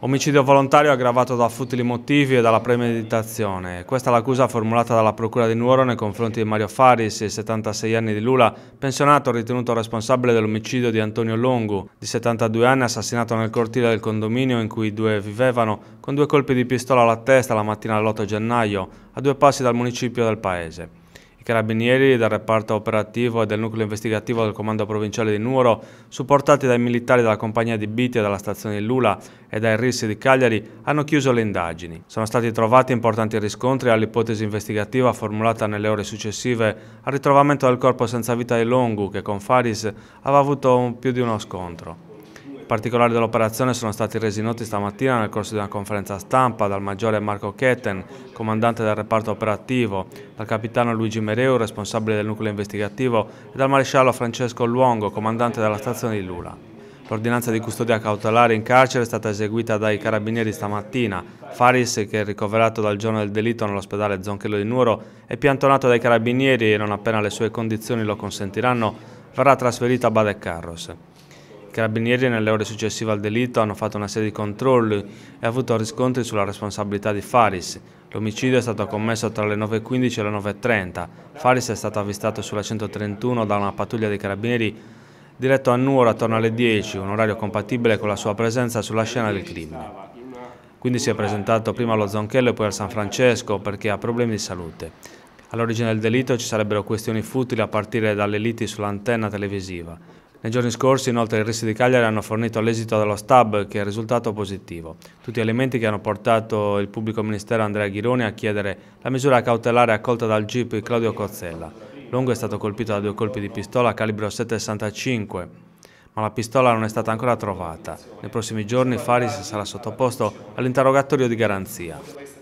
Omicidio volontario aggravato da futili motivi e dalla premeditazione. Questa è l'accusa formulata dalla Procura di Nuoro nei confronti di Mario Faris, 76 anni di Lula, pensionato ritenuto responsabile dell'omicidio di Antonio Longu, di 72 anni, assassinato nel cortile del condominio in cui i due vivevano, con due colpi di pistola alla testa la mattina dell'8 gennaio, a due passi dal municipio del paese. Carabinieri del reparto operativo e del nucleo investigativo del Comando Provinciale di Nuoro, supportati dai militari della compagnia di e dalla stazione di Lula e dai RIS di Cagliari, hanno chiuso le indagini. Sono stati trovati importanti riscontri all'ipotesi investigativa formulata nelle ore successive al ritrovamento del corpo senza vita di Longu, che con Faris aveva avuto più di uno scontro. I particolari dell'operazione sono stati resi noti stamattina nel corso di una conferenza stampa dal maggiore Marco Ketten, comandante del reparto operativo, dal capitano Luigi Mereu, responsabile del nucleo investigativo, e dal maresciallo Francesco Luongo, comandante della stazione di Lula. L'ordinanza di custodia cautelare in carcere è stata eseguita dai carabinieri stamattina. Faris, che è ricoverato dal giorno del delitto nell'ospedale Zonchello di Nuoro, è piantonato dai carabinieri e non appena le sue condizioni lo consentiranno, verrà trasferito a Bade Carros carabinieri nelle ore successive al delitto hanno fatto una serie di controlli e avuto riscontri sulla responsabilità di Faris. L'omicidio è stato commesso tra le 9.15 e le 9.30. Faris è stato avvistato sulla 131 da una pattuglia dei carabinieri diretto a Nuoro attorno alle 10, un orario compatibile con la sua presenza sulla scena del crimine. Quindi si è presentato prima allo Zonchello e poi al San Francesco perché ha problemi di salute. All'origine del delitto ci sarebbero questioni futili a partire dalle liti sull'antenna televisiva. Nei giorni scorsi inoltre i resti di Cagliari hanno fornito l'esito dello stab che è risultato positivo. Tutti elementi che hanno portato il pubblico ministero Andrea Ghironi a chiedere la misura cautelare accolta dal GIP Claudio Cozzella. Longo è stato colpito da due colpi di pistola a calibro 7,65, ma la pistola non è stata ancora trovata. Nei prossimi giorni Faris sarà sottoposto all'interrogatorio di garanzia.